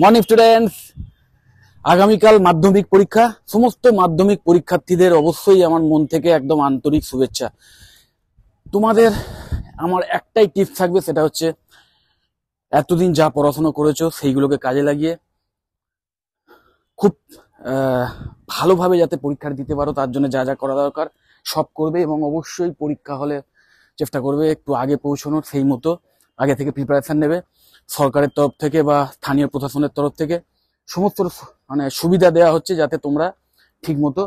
morning students আগামীকাল মাধ্যমিক পরীক্ষা সমস্ত মাধ্যমিক পরীক্ষার্থীদের অবশ্যই আমার মন থেকে একদম আন্তরিক শুভেচ্ছা তোমাদের আমার একটাই টিপস থাকবে সেটা হচ্ছে এতদিন যা পড়াশোনা করেছো সেইগুলোকে কাজে লাগিয়ে খুব ভালোভাবে যাতে পরীক্ষা দিতে পারো তার জন্য যা যা করা দরকার সব করবে এবং অবশ্যই পরীক্ষা হলে চেষ্টা করবে একটু আগে পৌঁছানোর সেই মতো আগে থেকে প্রিপারেশান নেবে সরকারের তরফ থেকে বা স্থানীয় প্রশাসনের তরফ থেকে সমস্ত মানে সুবিধা দেওয়া হচ্ছে যাতে তোমরা ঠিকমতো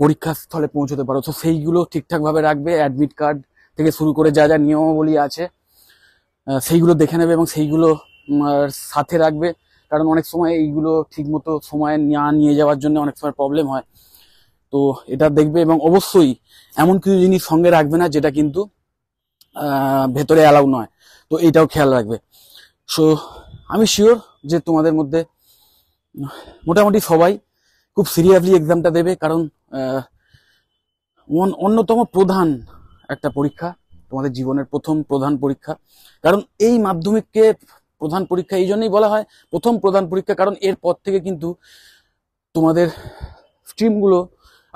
পরীক্ষাস্থলে পৌঁছতে পারো তো সেইগুলো ঠিকঠাকভাবে রাখবে অ্যাডমিট কার্ড থেকে শুরু করে যা যা নিয়মাবলী আছে সেইগুলো দেখে নেবে এবং সেইগুলো সাথে রাখবে কারণ অনেক সময় এইগুলো ঠিকমতো সময় না নিয়ে যাওয়ার জন্য অনেক সময় প্রবলেম হয় তো এটা দেখবে এবং অবশ্যই এমন কিছু জিনিস সঙ্গে রাখবে না যেটা কিন্তু ভেতরে অ্যালাউ নয় তো এটাও খেয়াল রাখবে সো আমি শিওর যে তোমাদের মধ্যে মোটামুটি সবাই খুব সিরিয়াসলি এক্সামটা দেবে কারণ অন্যতম প্রধান একটা পরীক্ষা তোমাদের জীবনের প্রথম প্রধান পরীক্ষা কারণ এই মাধ্যমিককে প্রধান পরীক্ষা এই জন্যই বলা হয় প্রথম প্রধান পরীক্ষা কারণ এরপর থেকে কিন্তু তোমাদের স্ট্রিমগুলো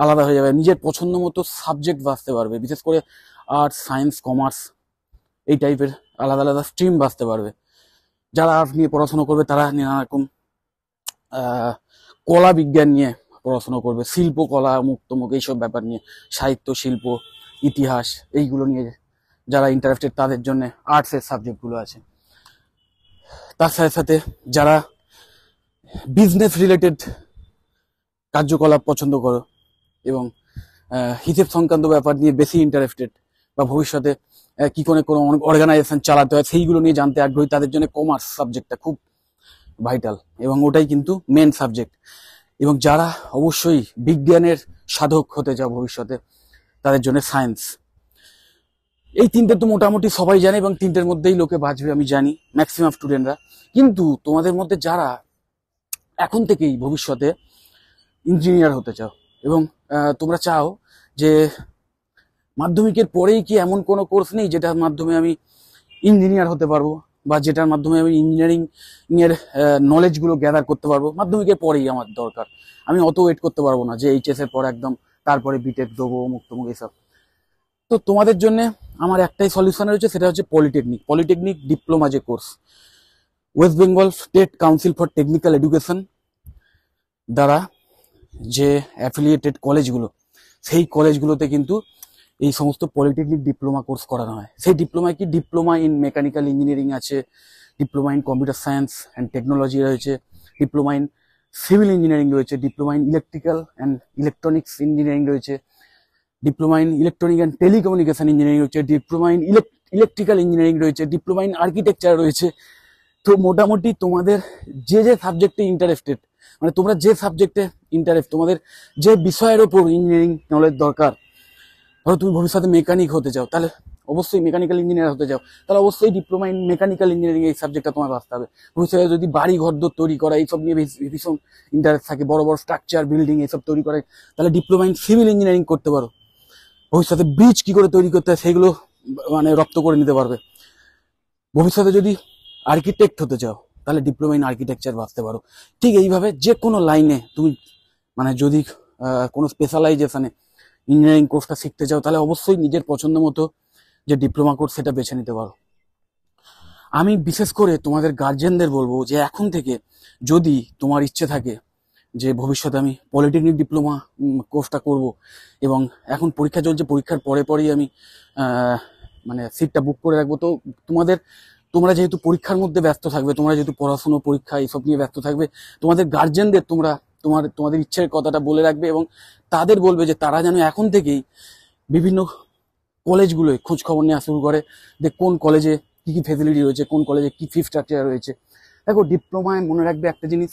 আলাদা হয়ে যাবে নিজের পছন্দ মতো সাবজেক্ট বাঁচতে পারবে বিশেষ করে আর্টস সায়েন্স কমার্স এই টাইপের আলাদা আলাদা স্ট্রিম বাঁচতে পারবে যারা আর্ট নিয়ে পড়াশোনা করবে তারা নানা রকম কলা বিজ্ঞান নিয়ে পড়াশোনা করবে শিল্পকলা মুক্তমুখ এইসব ব্যাপার নিয়ে সাহিত্য শিল্প ইতিহাস এইগুলো নিয়ে যারা ইন্টারেস্টেড তাদের জন্য আর্টসের সাবজেক্টগুলো আছে তার সাথে সাথে যারা বিজনেস রিলেটেড কার্যকলাপ পছন্দ করো এবং হিসেব সংক্রান্ত ব্যাপার নিয়ে বেশি ইন্টারেস্টেড বা ভবিষ্যতে কি করে কোনো অর্গানাইজেশন চালাতে হয় সেইগুলো নিয়ে জানতে আগ্রহী তাদের জন্য কমার্স সাবজেক্টটা খুব ভাইটাল এবং ওটাই কিন্তু মেন সাবজেক্ট এবং যারা অবশ্যই বিজ্ঞানের সাধক হতে চাও ভবিষ্যতে তাদের জন্য সায়েন্স এই তিনটে তো মোটামুটি সবাই জানে এবং তিনটের মধ্যেই লোকে বাঁচবে আমি জানি ম্যাক্সিমাম স্টুডেন্টরা কিন্তু তোমাদের মধ্যে যারা এখন থেকেই ভবিষ্যতে ইঞ্জিনিয়ার হতে চাও এবং তোমরা চাও যে মাধ্যমিকের পরেই কি এমন কোনো কোর্স নেই যেটার মাধ্যমে আমি ইঞ্জিনিয়ার হতে পারবো বা যেটার মাধ্যমে আমি ইঞ্জিনিয়ারিং এর নলেজগুলো গ্যাদার করতে পারবো মাধ্যমিকের পরেই আমার দরকার আমি অত ওয়েট করতে পারবো না যে এইচএস এর পর একদম তারপরে বিটেক দেবো অমুক তমুক এসব তো তোমাদের জন্য আমার একটাই সলিউশন রয়েছে সেটা হচ্ছে পলিটেকনিক পলিটেকনিক ডিপ্লোমা যে course West Bengal State Council for technical education দ্বারা যে অ্যাফিলিয়েটেড কলেজগুলো সেই কলেজগুলোতে কিন্তু এই সমস্ত পলিটেকনিক ডিপ্লোমা কোর্স করানো হয় সেই ডিপ্লোমায় কি ডিপ্লোমা ইন মেকানিক্যাল ইঞ্জিনিয়ারিং আছে diploma in computer science and technology রয়েছে ডিপ্লোমা ইন সিভিল ইঞ্জিনিয়ারিং রয়েছে diploma in electrical and electronics engineering রয়েছে diploma in electronic and telecommunication engineering রয়েছে ডিপ্লোমা ইন ইলেকট্রিক্যাল ইঞ্জিনিয়ারিং রয়েছে ডিপ্লোমা ইন আর্কিটেকচার রয়েছে তো মোটামুটি তোমাদের যে যে সাবজেক্টে ইন্টারেস্টেড মানে তোমরা যে সাবজেক্টে ইন্টারেস্ট তোমাদের যে বিষয়ের ওপর ইঞ্জিনিয়ারিং নলেজ দরকার ধরো তুমি ভবিষ্যতে মেকানিক হতে চাও তাহলে অবশ্যই মেকানিক্যাল ইঞ্জিনিয়ার হতে চাও তাহলে অবশ্যই ডিপ্লোমা ইন মেকানিক্যাল ইঞ্জিনিয়ারিং এই সাবজেক্টটা তোমার বাঁচতে হবে ভবিষ্যতে যদি বাড়ি ঘর দোর তৈরি করা এইসব নিয়ে ভীষণ ইন্টারেস্ট থাকে বড় বড় স্ট্রাকচার বিল্ডিং এইসব তৈরি করে তাহলে ডিপ্লোমা ইন সিভিল ইঞ্জিনিয়ারিং করতে পারো ভবিষ্যতে ব্রিজ কি করে তৈরি করতে হয় সেগুলো মানে রপ্ত করে নিতে পারবে ভবিষ্যতে যদি আর্কিটেক্ট হতে চাও তাহলে ডিপ্লোমা ইন আর্কিটেকচার বাঁচতে পারো ঠিক এইভাবে যে কোনো লাইনে তুমি মানে যদি কোনো স্পেশালাইজেশনে ইঞ্জিনিয়ারিং কোর্সটা শিখতে চাও তাহলে অবশ্যই নিজের পছন্দ মতো যে ডিপ্লোমা কোর্স সেটা বেছে নিতে পারো আমি বিশেষ করে তোমাদের গার্জেনদের বলবো যে এখন থেকে যদি তোমার ইচ্ছে থাকে যে ভবিষ্যতে আমি পলিটেকনিক ডিপ্লোমা কোর্সটা করব এবং এখন পরীক্ষা চলছে পরীক্ষার পরে পরেই আমি মানে সিটটা বুক করে রাখবো তো তোমাদের তোমরা যেহেতু পরীক্ষার মধ্যে ব্যস্ত থাকবে তোমরা যেহেতু পড়াশুনো পরীক্ষা এইসব নিয়ে ব্যস্ত থাকবে তোমাদের গার্জেনদের তোমরা তোমার তোমাদের ইচ্ছের কথাটা বলে রাখবে এবং তাদের বলবে যে তারা যেন এখন থেকেই বিভিন্ন কলেজগুলোয় খোঁজ খবর নেওয়া শুরু করে যে কোন কলেজে কী কী ফেসিলিটি রয়েছে কোন কলেজে কী ফি স্ট্রাকচার রয়েছে দেখো ডিপ্লোমায় মনে রাখবে একটা জিনিস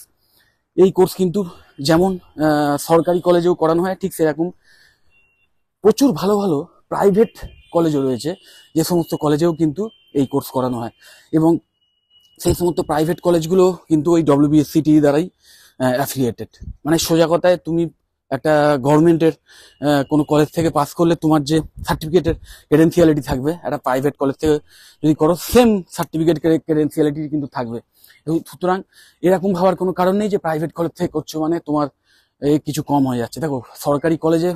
এই কোর্স কিন্তু যেমন সরকারি কলেজেও করানো হয় ঠিক সেরকম প্রচুর ভালো ভালো প্রাইভেট কলেজও রয়েছে যে সমস্ত কলেজেও কিন্তু এই কোর্স করানো হয় এবং সেই সমস্ত প্রাইভেট কলেজগুলো কিন্তু ওই ডব্লিউবিএসসিটি e দ্বারাই অ্যাফিলিয়েটেড মানে সোজা কথায় তুমি একটা গভর্নমেন্টের কোনো কলেজ থেকে পাস করলে তোমার যে সার্টিফিকেটের ক্রেডেন্সিয়ালিটি থাকবে একটা প্রাইভেট কলেজ থেকে যদি করো সেম সার্টিফিকেট ক্রেডেন্সিয়ালিটি কিন্তু থাকবে সুতরাং এরকম ভাবার কোনো কারণ নেই যে প্রাইভেট কলেজ থেকে করছো মানে তোমার কিছু কম হয়ে যাচ্ছে দেখো সরকারি কলেজে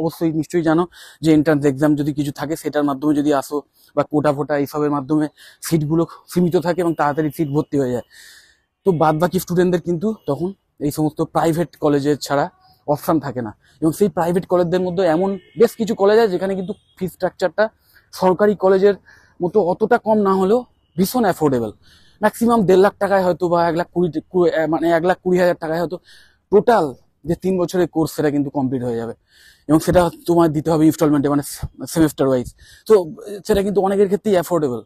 অবশ্যই নিশ্চয়ই জানো যে এন্ট্রান্স এক্সাম যদি কিছু থাকে সেটার মাধ্যমে যদি আসো বা কোটা ফোটা এইসবের মাধ্যমে সিটগুলো সীমিত থাকে এবং তাড়াতাড়ি সিট ভর্তি হয়ে যায় তো বাদ বাকি স্টুডেন্টদের কিন্তু তখন এই সমস্ত প্রাইভেট কলেজের ছাড়া অপশান থাকে না এবং সেই প্রাইভেট কলেজদের মধ্যে এমন বেশ কিছু কলেজ আছে যেখানে কিন্তু ফি স্ট্রাকচারটা সরকারি কলেজের মতো অতটা কম না হলেও ভীষণ অ্যাফোর্ডেবল ম্যাক্সিমাম দেড় লাখ টাকায় হয়তো বা এক লাখ কুড়ি মানে এক লাখ কুড়ি হাজার টাকায় হয়তো টোটাল যে তিন বছরের কোর্স সেটা কিন্তু কমপ্লিট হয়ে যাবে এবং সেটা তোমার দিতে হবে ইনস্টলমেন্টে মানে সেমেস্টার ওয়াইজ তো সেটা কিন্তু অনেকের ক্ষেত্রেই অ্যাফোর্ডেবল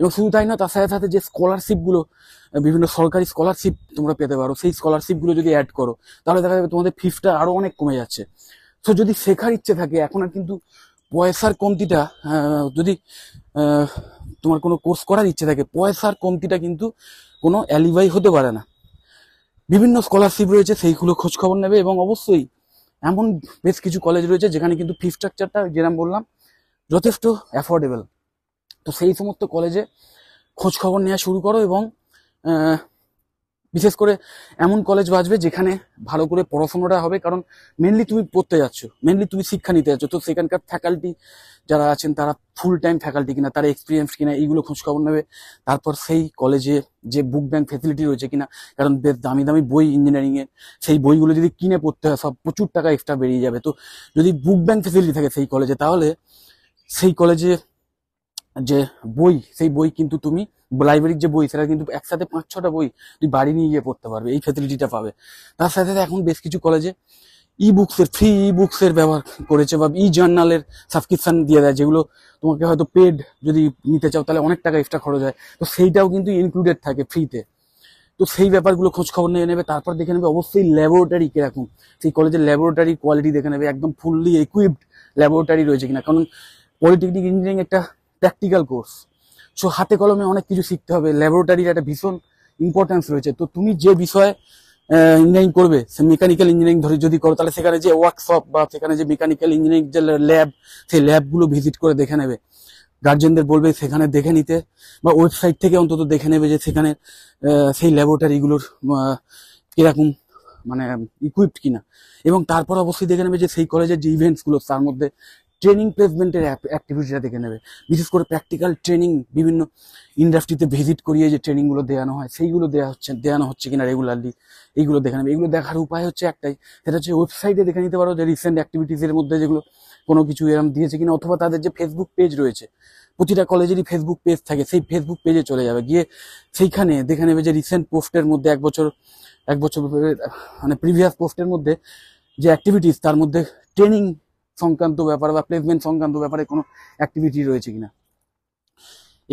এবং শুধু তাই না তার সাথে সাথে যে স্কলারশিপগুলো বিভিন্ন সরকারি স্কলারশিপ তোমরা পেতে পারো সেই স্কলারশিপগুলো যদি অ্যাড করো তাহলে দেখা যাবে তোমাদের ফিসটা আরও অনেক কমে যাচ্ছে সো যদি শেখার ইচ্ছে থাকে এখন আর কিন্তু পয়সার কমতিটা যদি তোমার কোনো কোর্স করার ইচ্ছে থাকে পয়সার কমতিটা কিন্তু কোনো অ্যালিভাই হতে পারে না বিভিন্ন স্কলারশিপ রয়েছে সেইগুলো খোঁজখবর নেবে এবং অবশ্যই এমন বেশ কিছু কলেজ রয়েছে যেখানে কিন্তু ফি স্ট্রাকচারটা যেরকম বললাম যথেষ্ট অ্যাফোর্ডেবল তো সেই সমস্ত কলেজে খোঁজ খবর নেওয়া শুরু করো এবং বিশেষ করে এমন কলেজ বাজবে যেখানে ভালো করে পড়াশোনাটা হবে কারণ মেনলি তুমি পড়তে যাচ্ছ মেনলি তুমি শিক্ষা নিতে যাচ্ছ তো সেখানকার ফ্যাকাল্টি যারা আছেন তারা ফুল টাইম ফ্যাকাল্টি কিনা তারা এক্সপিরিয়েন্স কিনা এইগুলো খোঁজখবর নেবে তারপর সেই কলেজে যে বুক ব্যাংক ফেসিলিটি রয়েছে কিনা কারণ বেশ দামি দামি বই ইঞ্জিনিয়ারিংয়ের সেই বইগুলো যদি কিনে পড়তে হয় সব প্রচুর টাকা এক্সট্রা বেরিয়ে যাবে তো যদি বুক ব্যাংক ফেসিলিটি থাকে সেই কলেজে তাহলে সেই কলেজে যে বই সেই বই কিন্তু তুমি লাইব্রেরির যে বই সেটা কিন্তু একসাথে পাঁচ ছটা বই তুই বাড়ি নিয়ে গিয়ে পড়তে পারবে এই ফ্যাসিলিটিটা পাবে তার সাথে সাথে এখন বেশ কিছু কলেজে ই বুকসের ফ্রি ই বুকসের ব্যবহার করেছে বা ই জার্নালের সাবস্ক্রিপশান দিয়ে দেয় যেগুলো তোমাকে হয়তো পেড যদি নিতে চাও তাহলে অনেক টাকা এক্সট্রা খরচ হয় তো সেইটাও কিন্তু ইনক্লুডেড থাকে ফ্রিতে তো সেই ব্যাপারগুলো খোঁজ খবর নিয়ে নেবে তারপর দেখে নেবে অবশ্যই ল্যাবরেটরি কিরকম সেই কলেজের ল্যাবরেটারি কোয়ালিটি দেখে নেবে একদম ফুললি ইকুইপড ল্যাবরেটারি রয়েছে কিনা কারণ পলিটেকনিক ইঞ্জিনিয়ারিং একটা প্র্যাকটিক্যাল কোর্স সো হাতে কলমে অনেক কিছু শিখতে হবে ল্যাবরেটারির একটা ভীষণ ইম্পর্টেন্স রয়েছে তো তুমি যে বিষয়ে ইঞ্জিনিয়ারিং করবে সে মেকানিক্যাল ইঞ্জিনিয়ারিং ধরে যদি করো তাহলে সেখানে যে ওয়ার্কশপ বা সেখানে যে মেকানিক্যাল ইঞ্জিনিয়ারিং যে ল্যাব সেই ল্যাবগুলো ভিজিট করে দেখে নেবে গার্জেনদের বলবে সেখানে দেখে নিতে বা ওয়েবসাইট থেকে অন্তত দেখে নেবে যে সেখানে সেই ল্যাবরেটারিগুলোর কীরকম মানে ইকুইপড কিনা এবং তারপর অবশ্যই দেখে নেবে যে সেই কলেজের যে ইভেন্টসগুলো তার মধ্যে ট্রেনিং প্লেসমেন্টের অ্যাক্টিভিটিটা দেখে নেবে বিশেষ করে প্র্যাকটিক্যাল ট্রেনিং বিভিন্ন ইন্ডাস্ট্রিতে ভিজিট করিয়ে যে ট্রেনিংগুলো দেওয়ানো হয় সেইগুলো দেওয়া হচ্ছে দেওয়ানো হচ্ছে কিনা রেগুলারলি এইগুলো দেখে নেবে এগুলো দেখার উপায় হচ্ছে একটাই সেটা হচ্ছে ওয়েবসাইটে দেখে নিতে পারো যে রিসেন্ট অ্যাক্টিভিটিসের মধ্যে যেগুলো কোনো কিছু এরম দিয়েছে কিনা অথবা তাদের যে ফেসবুক পেজ রয়েছে প্রতিটা কলেজেরই ফেসবুক পেজ থাকে সেই ফেসবুক পেজে চলে যাবে গিয়ে সেইখানে দেখে নেবে যে রিসেন্ট পোস্টের মধ্যে এক বছর এক বছর মানে প্রিভিয়াস পোস্টের মধ্যে যে অ্যাক্টিভিটিস তার মধ্যে ট্রেনিং সংক্রান্ত ব্যাপারে বা প্লেসমেন্ট সংক্রান্ত ব্যাপারে কোনো অ্যাক্টিভিটি রয়েছে কিনা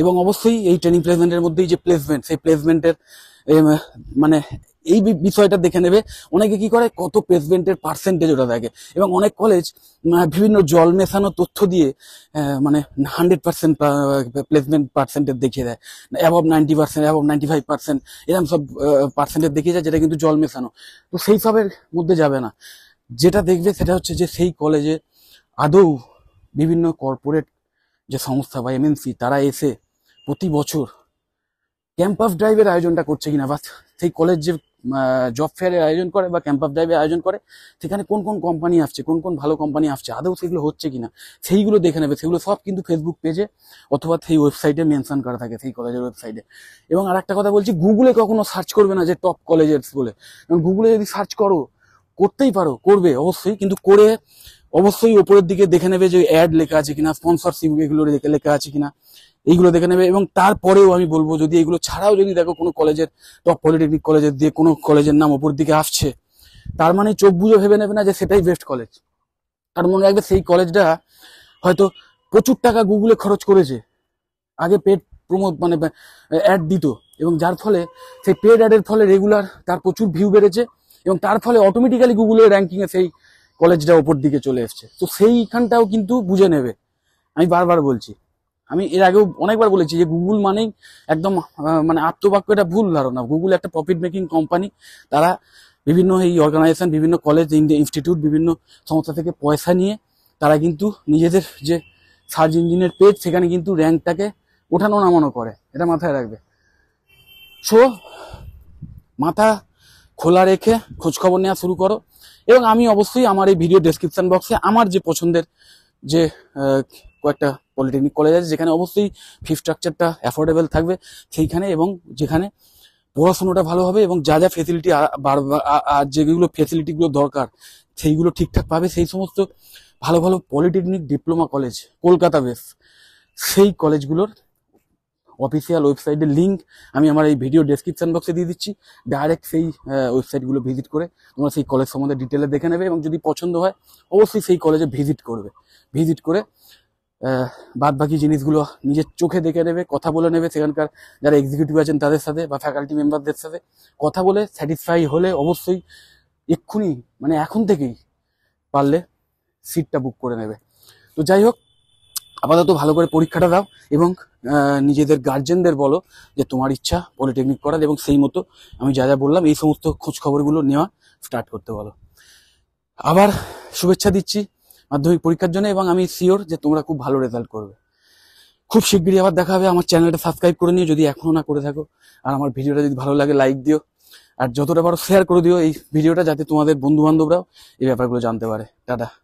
এবং অবশ্যই এই ট্রেনিং প্লেসমেন্টের মধ্যেই যে প্লেসমেন্ট সেই প্লেসমেন্টের মানে এই বিষয়টা দেখে নেবে অনেকে কি করে কত প্লেসমেন্টের পার্সেন্টেজ ওটা দেখে এবং অনেক কলেজ মানে বিভিন্ন জল মেশানো তথ্য দিয়ে মানে হান্ড্রেড পার্সেন্ট প্লেসমেন্ট পার্সেন্টেজ দেখিয়ে দেয় above ninety percent above ninety five percent এরকম সব পার্সেন্টেজ দেখিয়ে যায় যেটা কিন্তু জল মেশানো তো সেই সবের মধ্যে যাবে না যেটা দেখবে সেটা হচ্ছে যে সেই কলেজে আদৌ বিভিন্ন কর্পোরেট যে সংস্থা বা এমএনসি তারা এসে প্রতি বছর ক্যাম্পাস ড্রাইভের আয়োজনটা করছে কিনা বা সেই কলেজ যে জব ফেয়ারের আয়োজন করে বা ক্যাম্পাস ড্রাইভের আয়োজন করে সেখানে কোন কোন কোম্পানি আসছে কোন কোন ভালো কোম্পানি আসছে আদৌ সেগুলো হচ্ছে কিনা সেইগুলো দেখে নেবে সেগুলো সব কিন্তু ফেসবুক পেজে অথবা সেই ওয়েবসাইটে মেনশন করা থাকে সেই কলেজের ওয়েবসাইটে এবং আর একটা কথা বলছি গুগলে কখনো সার্চ করবে না যে টপ কলেজের বলে কারণ গুগলে যদি সার্চ করো করতেই পারো করবে অবশ্যই কিন্তু করে অবশ্যই ওপরের দিকে দেখে নেবে যে অ্যাড লেখা আছে কিনা স্পন্সরশিপ এগুলো লেখা আছে কিনা এইগুলো দেখে নেবে এবং তারপরেও আমি বলবো যদি এগুলো ছাড়াও যদি দেখো কোনো কলেজের টপ পলিটেকনিক কলেজের দিয়ে কোনো কলেজের নাম ওপর দিকে আসছে তার মানে চোখ বুঝে ভেবে নেবে না যে সেটাই বেস্ট কলেজ তার মনে রাখবে সেই কলেজটা হয়তো প্রচুর টাকা গুগলে খরচ করেছে আগে পেড প্রমোদ মানে অ্যাড দিত এবং যার ফলে সেই পেড অ্যাডের ফলে রেগুলার তার প্রচুর ভিউ বেড়েছে এবং তার ফলে অটোমেটিক্যালি গুগলের র্যাঙ্কিংয়ে সেই কলেজটা ওপর দিকে চলে এসছে তো সেইখানটাও কিন্তু বুঝে নেবে আমি বারবার বলছি আমি এর আগেও অনেকবার বলেছি যে গুগল মানেই একদম মানে আত্মবাক্য এটা ভুল ধারণা গুগল একটা প্রফিট মেকিং কোম্পানি তারা বিভিন্ন এই অর্গানাইজেশন বিভিন্ন কলেজ ইনস্টিটিউট বিভিন্ন সংস্থা থেকে পয়সা নিয়ে তারা কিন্তু নিজেদের যে সার্চ ইঞ্জিনের পেজ সেখানে কিন্তু র্যাঙ্কটাকে ওঠানো নামানো করে এটা মাথায় রাখবে সো মাথা খোলা রেখে খোঁজখবর নেওয়া শুরু করো এবং আমি অবশ্যই আমার এই ভিডিও ডেসক্রিপশন বক্সে আমার যে পছন্দের যে কয়েকটা পলিটেকনিক কলেজ আছে যেখানে অবশ্যই ফি স্ট্রাকচারটা অ্যাফোর্ডেবল থাকবে সেইখানে এবং যেখানে পড়াশোনাটা ভালো হবে এবং যা যা ফেসিলিটি আর যেগুলো ফেসিলিটিগুলো দরকার সেইগুলো ঠিকঠাক পাবে সেই সমস্ত ভালো ভালো polytechnic diploma college Kolkata base সেই কলেজগুলোর অফিসিয়াল ওয়েবসাইটের লিঙ্ক আমি আমার এই ভিডিও ডেসক্রিপশন বক্সে দিয়ে দিচ্ছি ডাইরেক্ট সেই ওয়েবসাইটগুলো ভিজিট করে তোমরা সেই কলেজ সম্বন্ধে ডিটেলে দেখে নেবে এবং যদি পছন্দ হয় অবশ্যই সেই কলেজে ভিজিট করবে ভিজিট করে বাদ বাকি জিনিসগুলো নিজের চোখে দেখে নেবে কথা বলে নেবে সেখানকার যারা এক্সিকিউটিভ আছেন তাদের সাথে বা ফ্যাকাল্টি মেম্বারদের সাথে কথা বলে স্যাটিসফাই হলে অবশ্যই এক্ষুনি মানে এখন থেকেই পারলে সিটটা বুক করে নেবে তো যাই হোক আপাতত ভালো করে পরীক্ষাটা দাও এবং নিজেদের গার্জেনদের বলো যে তোমার ইচ্ছা পলিটেকনিক করার এবং সেই মতো আমি যা যা বললাম এই সমস্ত খোঁজ খবরগুলো নেওয়া স্টার্ট করতে বলো আবার শুভেচ্ছা দিচ্ছি মাধ্যমিক পরীক্ষার জন্য এবং আমি সিওর যে তোমরা খুব ভালো রেজাল্ট করবে খুব শীঘ্রই আবার দেখা হবে আমার চ্যানেলটা সাবস্ক্রাইব করে নিও যদি এখনও না করে থাকো আর আমার ভিডিওটা যদি ভালো লাগে লাইক দিও আর যতটা পারো শেয়ার করে দিও এই ভিডিওটা যাতে তোমাদের বন্ধুবান্ধবরাও এই ব্যাপারগুলো জানতে পারে টাটা